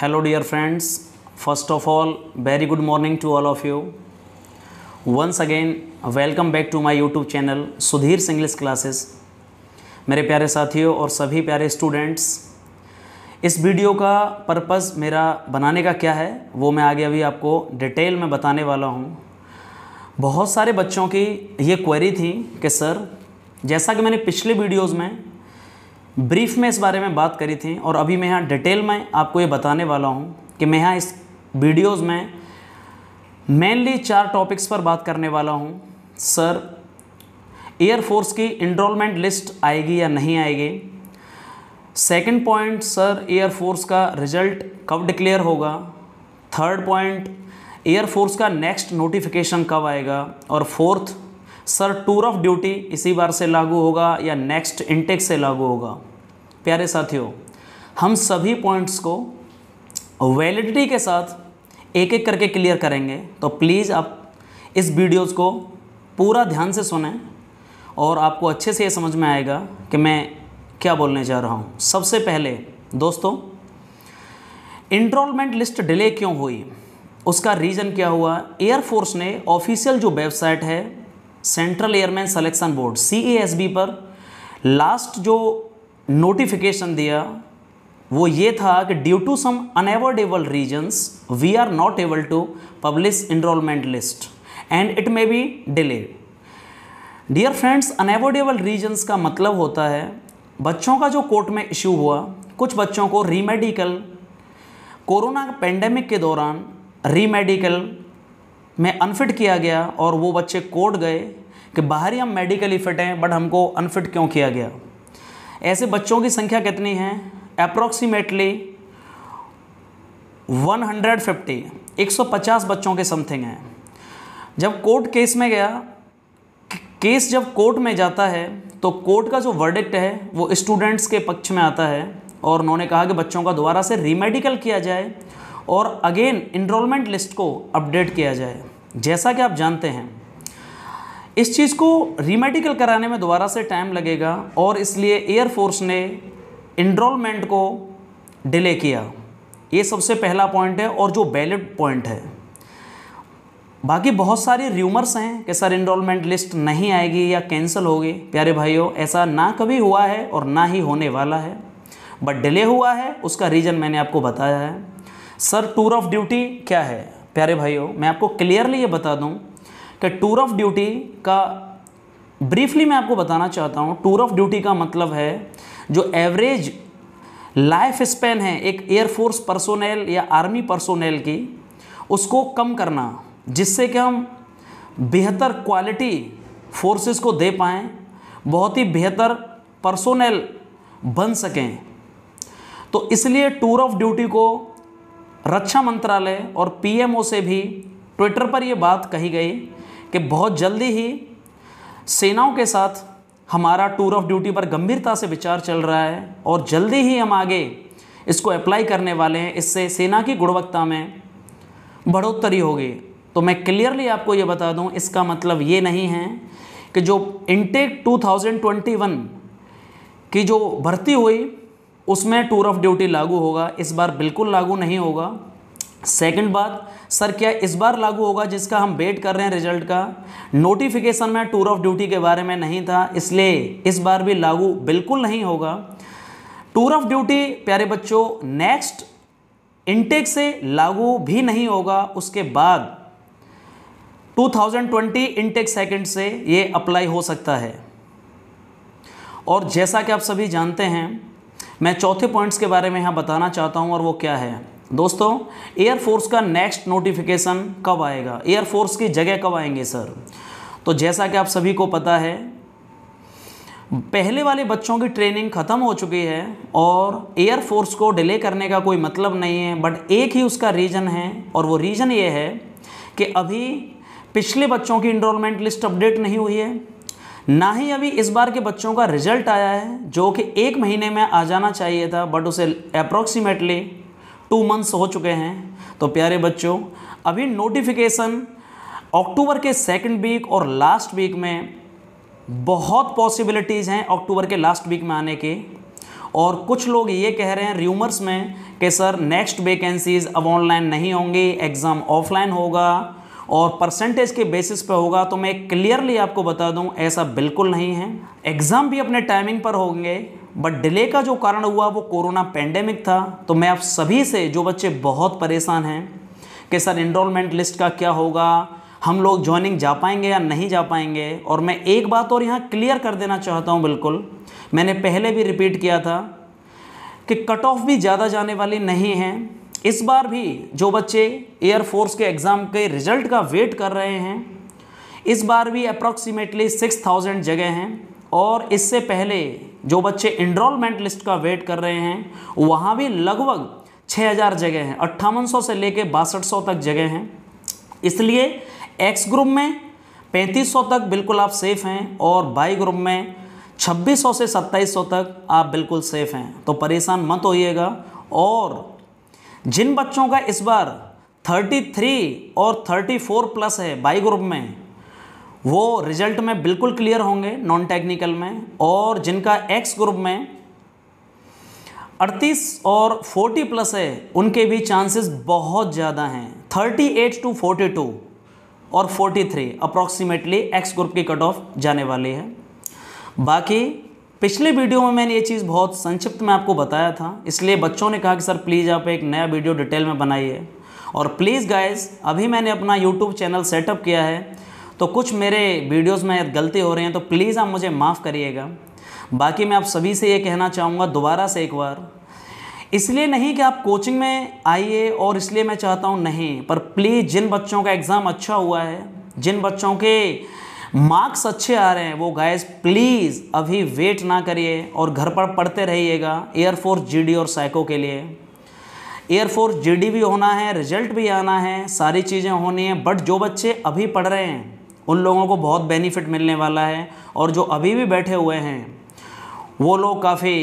Hello dear friends first of all very good morning to all of you once again welcome back to my YouTube channel Sudhir English classes मेरे प्यारे साथियों और सभी प्यारे students इस video का purpose मेरा बनाने का क्या है वो मैं आगे अभी आपको डिटेल में बताने वाला हूँ बहुत सारे बच्चों की ये क्वेरी थी कि सर जैसा कि मैंने पिछले वीडियोज़ में ब्रीफ में इस बारे में बात करी थी और अभी मैं यहाँ डिटेल में आपको ये बताने वाला हूँ कि मैं यहाँ इस वीडियोज़ में मेनली चार टॉपिक्स पर बात करने वाला हूँ सर एयरफोर्स की इनरोलमेंट लिस्ट आएगी या नहीं आएगी सेकंड पॉइंट सर एयरफोर्स का रिजल्ट कब डिक्लेयर होगा थर्ड पॉइंट एयरफोर्स का नेक्स्ट नोटिफिकेशन कब आएगा और fourth sir tour of duty इसी बार से लागू होगा या नेक्स्ट इंटेक से लागू होगा प्यारे साथियों हम सभी पॉइंट्स को वैलिडिटी के साथ एक एक करके क्लियर करेंगे तो प्लीज़ आप इस वीडियोज़ को पूरा ध्यान से सुने और आपको अच्छे से ये समझ में आएगा कि मैं क्या बोलने जा रहा हूँ सबसे पहले दोस्तों इंट्रोलमेंट लिस्ट डिले क्यों हुई उसका रीज़न क्या हुआ एयरफोर्स ने ऑफिशियल जो वेबसाइट है central airmen selection board C पर लास्ट जो नोटिफिकेशन दिया वो ये था कि due to some unavoidable reasons we are not able to publish enrolment list and it may be delay dear friends unavoidable reasons का मतलब होता है बच्चों का जो कोर्ट में इशू हुआ कुछ बच्चों को रीमेडिकल कोरोना पेंडेमिक के दौरान रीमेडिकल में अनफिट किया गया और वो बच्चे कोर्ट गए कि बाहरी हम मेडिकली फिट हैं बट हमको अनफिट क्यों किया गया ऐसे बच्चों की संख्या कितनी है अप्रोक्सीमेटली 150 150 बच्चों के समथिंग हैं जब कोर्ट केस में गया केस जब कोर्ट में जाता है तो कोर्ट का जो वर्डिक्ट है वो स्टूडेंट्स के पक्ष में आता है और उन्होंने कहा कि बच्चों का दोबारा से रीमेडिकल किया जाए और अगेन इनरोलमेंट लिस्ट को अपडेट किया जाए जैसा कि आप जानते हैं इस चीज़ को रीमेडिकल कराने में दोबारा से टाइम लगेगा और इसलिए एयरफोर्स ने इनरोलमेंट को डिले किया ये सबसे पहला पॉइंट है और जो बैलेट पॉइंट है बाकी बहुत सारे र्यूमर्स हैं कि सर इनरोलमेंट लिस्ट नहीं आएगी या कैंसिल होगी प्यारे भाइयों ऐसा ना कभी हुआ है और ना ही होने वाला है बट डिले हुआ है उसका रीज़न मैंने आपको बताया है सर टूर ऑफ ड्यूटी क्या है प्यारे भाइयों मैं आपको क्लियरली ये बता दूं कि टूर ऑफ ड्यूटी का ब्रीफली मैं आपको बताना चाहता हूँ टूर ऑफ ड्यूटी का मतलब है जो एवरेज लाइफ स्पेन है एक एयरफोर्स पर्सोनेल या आर्मी पर्सोनेल की उसको कम करना जिससे कि हम बेहतर क्वालिटी फोर्सेस को दे पाएँ बहुत ही बेहतर पर्सोनेल बन सकें तो इसलिए टूर ऑफ ड्यूटी को रक्षा मंत्रालय और पीएमओ से भी ट्विटर पर यह बात कही गई कि बहुत जल्दी ही सेनाओं के साथ हमारा टूर ऑफ ड्यूटी पर गंभीरता से विचार चल रहा है और जल्दी ही हम आगे इसको अप्लाई करने वाले हैं इससे सेना की गुणवत्ता में बढ़ोतरी होगी तो मैं क्लियरली आपको ये बता दूं इसका मतलब ये नहीं है कि जो इनटेक 2021 की जो भर्ती हुई उसमें टूर ऑफ ड्यूटी लागू होगा इस बार बिल्कुल लागू नहीं होगा सेकंड बात सर क्या इस बार लागू होगा जिसका हम वेट कर रहे हैं रिजल्ट का नोटिफिकेशन में टूर ऑफ ड्यूटी के बारे में नहीं था इसलिए इस बार भी लागू बिल्कुल नहीं होगा टूर ऑफ ड्यूटी प्यारे बच्चों नेक्स्ट इनटेक से लागू भी नहीं होगा उसके बाद 2020 इनटेक सेकंड से ये अप्लाई हो सकता है और जैसा कि आप सभी जानते हैं मैं चौथे पॉइंट्स के बारे में यहाँ बताना चाहता हूँ और वो क्या है दोस्तों एयरफोर्स का नेक्स्ट नोटिफिकेशन कब आएगा एयरफोर्स की जगह कब आएंगे सर तो जैसा कि आप सभी को पता है पहले वाले बच्चों की ट्रेनिंग ख़त्म हो चुकी है और एयरफोर्स को डिले करने का कोई मतलब नहीं है बट एक ही उसका रीज़न है और वो रीज़न ये है कि अभी पिछले बच्चों की इनरोलमेंट लिस्ट अपडेट नहीं हुई है ना ही अभी इस बार के बच्चों का रिजल्ट आया है जो कि एक महीने में आ जाना चाहिए था बट उसे अप्रॉक्सीमेटली टू मंथ्स हो चुके हैं तो प्यारे बच्चों अभी नोटिफिकेशन अक्टूबर के सेकंड वीक और लास्ट वीक में बहुत पॉसिबिलिटीज़ हैं अक्टूबर के लास्ट वीक में आने के और कुछ लोग ये कह रहे हैं र्यूमर्स में कि सर नेक्स्ट वेकेंसीज़ अब ऑनलाइन नहीं होंगी एग्ज़ाम ऑफलाइन होगा और परसेंटेज के बेसिस पे होगा तो मैं क्लियरली आपको बता दूं ऐसा बिल्कुल नहीं है एग्ज़ाम भी अपने टाइमिंग पर होंगे बट डिले का जो कारण हुआ वो कोरोना पेंडेमिक था तो मैं आप सभी से जो बच्चे बहुत परेशान हैं कि सर इनरोलमेंट लिस्ट का क्या होगा हम लोग ज्वाइनिंग जा पाएंगे या नहीं जा पाएंगे और मैं एक बात और यहाँ क्लियर कर देना चाहता हूँ बिल्कुल मैंने पहले भी रिपीट किया था कि कट ऑफ भी ज़्यादा जाने वाली नहीं है इस बार भी जो बच्चे एयरफोर्स के एग्ज़ाम के रिजल्ट का वेट कर रहे हैं इस बार भी अप्रॉक्सीमेटली सिक्स थाउजेंड जगह हैं और इससे पहले जो बच्चे इनरोलमेंट लिस्ट का वेट कर रहे हैं वहाँ भी लगभग 6000 जगह हैं अट्ठावन से लेके बासठ तक जगह हैं इसलिए एक्स ग्रुप में 3500 तक बिल्कुल आप सेफ़ हैं और बाई ग्रुप में 2600 से 2700 तक आप बिल्कुल सेफ़ हैं तो परेशान मत होइएगा और जिन बच्चों का इस बार 33 और 34 प्लस है बाई ग्रुप में वो रिजल्ट में बिल्कुल क्लियर होंगे नॉन टेक्निकल में और जिनका एक्स ग्रुप में 38 और 40 प्लस है उनके भी चांसेस बहुत ज़्यादा हैं 38 टू 42 और 43 अप्रॉक्सीमेटली एक्स ग्रुप की कट ऑफ जाने वाली है बाकी पिछले वीडियो में मैंने ये चीज़ बहुत संक्षिप्त में आपको बताया था इसलिए बच्चों ने कहा कि सर प्लीज़ आप एक नया वीडियो डिटेल में बनाइए और प्लीज़ गाइज अभी मैंने अपना यूट्यूब चैनल सेटअप किया है तो कुछ मेरे वीडियोस में गलती हो रही हैं तो प्लीज़ आप मुझे माफ़ करिएगा बाकी मैं आप सभी से ये कहना चाहूँगा दोबारा से एक बार इसलिए नहीं कि आप कोचिंग में आइए और इसलिए मैं चाहता हूँ नहीं पर प्लीज़ जिन बच्चों का एग्ज़ाम अच्छा हुआ है जिन बच्चों के मार्क्स अच्छे आ रहे हैं वो गाइस प्लीज़ अभी वेट ना करिए और घर पर पढ़ते रहिएगा एयरफोर्स जीडी और साइको के लिए एयरफोर्स जीडी भी होना है रिजल्ट भी आना है सारी चीज़ें होनी है बट जो बच्चे अभी पढ़ रहे हैं उन लोगों को बहुत बेनिफिट मिलने वाला है और जो अभी भी बैठे हुए हैं वो लोग काफ़ी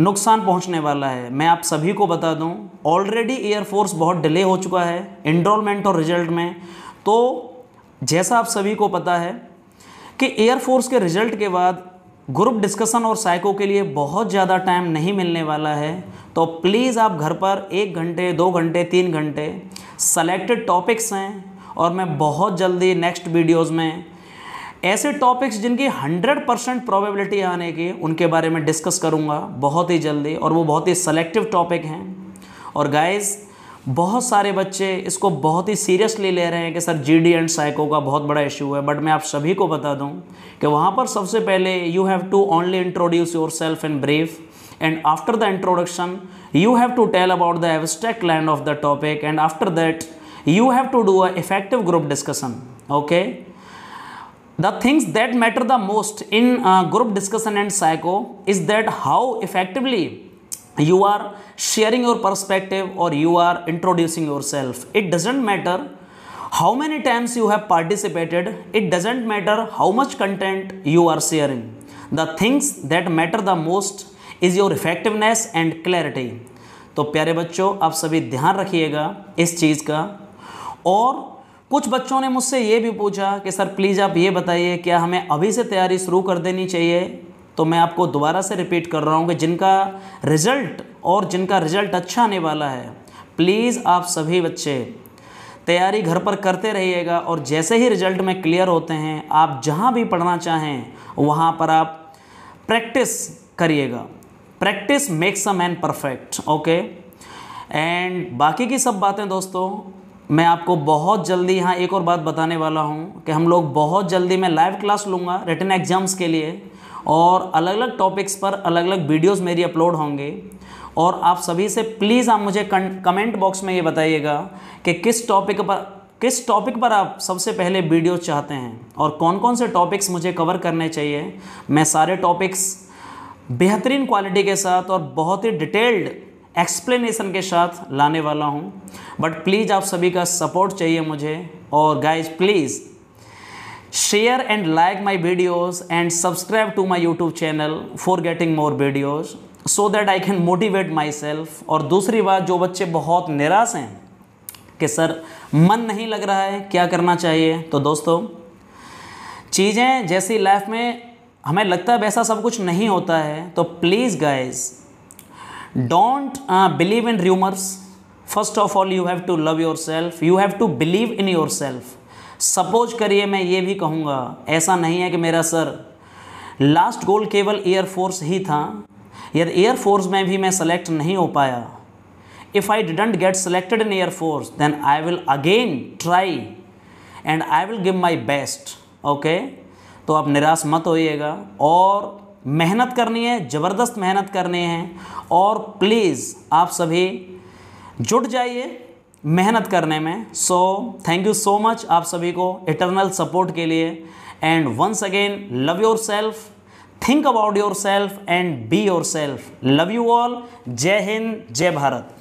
नुकसान पहुंचने वाला है मैं आप सभी को बता दूं ऑलरेडी एयरफोर्स बहुत डिले हो चुका है इनरोलमेंट और रिजल्ट में तो जैसा आप सभी को पता है कि एयरफोर्स के रिजल्ट के बाद ग्रुप डिस्कशन और साइको के लिए बहुत ज़्यादा टाइम नहीं मिलने वाला है तो प्लीज़ आप घर पर एक घंटे दो घंटे तीन घंटे सेलेक्टेड टॉपिक्स हैं और मैं हाँ। बहुत जल्दी नेक्स्ट वीडियोज़ में ऐसे टॉपिक्स जिनकी 100 परसेंट प्रॉबेबिलिटी आने की उनके बारे में डिस्कस करूँगा बहुत ही जल्दी और वो बहुत ही सेलेक्टिव टॉपिक हैं और गाइज़ बहुत सारे बच्चे इसको बहुत ही सीरियसली ले रहे हैं कि सर जीडी एंड साइको का बहुत बड़ा इशू है बट मैं आप सभी को बता दूं कि वहाँ पर सबसे पहले you have to only introduce yourself in brief and after the introduction you have to tell about the abstract land of the topic and after that you have to do a effective group discussion okay the things that matter the most in group discussion and psycho is that how effectively you are sharing your perspective और you are introducing yourself it doesn't matter how many times you have participated it doesn't matter how much content you are sharing the things that matter the most is your effectiveness and clarity तो प्यारे बच्चों आप सभी ध्यान रखिएगा इस चीज़ का और कुछ बच्चों ने मुझसे ये भी पूछा कि सर प्लीज़ आप ये बताइए क्या हमें अभी से तैयारी शुरू कर देनी चाहिए तो मैं आपको दोबारा से रिपीट कर रहा हूँ कि जिनका रिज़ल्ट और जिनका रिज़ल्ट अच्छा आने वाला है प्लीज़ आप सभी बच्चे तैयारी घर पर करते रहिएगा और जैसे ही रिज़ल्ट में क्लियर होते हैं आप जहाँ भी पढ़ना चाहें वहाँ पर आप प्रैक्टिस करिएगा practice makes a man perfect okay and बाकी की सब बातें दोस्तों मैं आपको बहुत जल्दी यहाँ एक और बात बताने वाला हूँ कि हम लोग बहुत जल्दी मैं लाइव क्लास लूँगा रिटर्न एग्ज़ाम्स के लिए और अलग अलग टॉपिक्स पर अलग अलग वीडियोज़ मेरी अपलोड होंगे और आप सभी से प्लीज़ आप मुझे कमेंट बॉक्स में ये बताइएगा कि किस टॉपिक पर किस टॉपिक पर आप सबसे पहले वीडियो चाहते हैं और कौन कौन से टॉपिक्स मुझे कवर करने चाहिए मैं सारे टॉपिक्स बेहतरीन क्वालिटी के साथ और बहुत ही डिटेल्ड एक्सप्लेनेशन के साथ लाने वाला हूँ बट प्लीज़ आप सभी का सपोर्ट चाहिए मुझे और guys please share and like my videos and subscribe to my YouTube channel for getting more videos so that I can motivate myself और दूसरी बात जो बच्चे बहुत निराश हैं कि सर मन नहीं लग रहा है क्या करना चाहिए तो दोस्तों चीज़ें जैसी लाइफ में हमें लगता है वैसा सब कुछ नहीं होता है तो please guys don't believe in rumours first of all you have to love yourself you have to believe in yourself suppose करिए मैं ये भी कहूँगा ऐसा नहीं है कि मेरा सर लास्ट गोल केवल एयरफोर्स ही था यार एयरफोर्स में भी मैं सेलेक्ट नहीं हो पाया if I didn't get selected in air force then I will again try and I will give my best okay तो आप निराश मत होइएगा और मेहनत करनी है ज़बरदस्त मेहनत करनी है और प्लीज़ आप सभी जुट जाइए मेहनत करने में so thank you so much आप सभी को इटरनल सपोर्ट के लिए and once again love yourself think about yourself and be yourself love you all जय हिंद जय भारत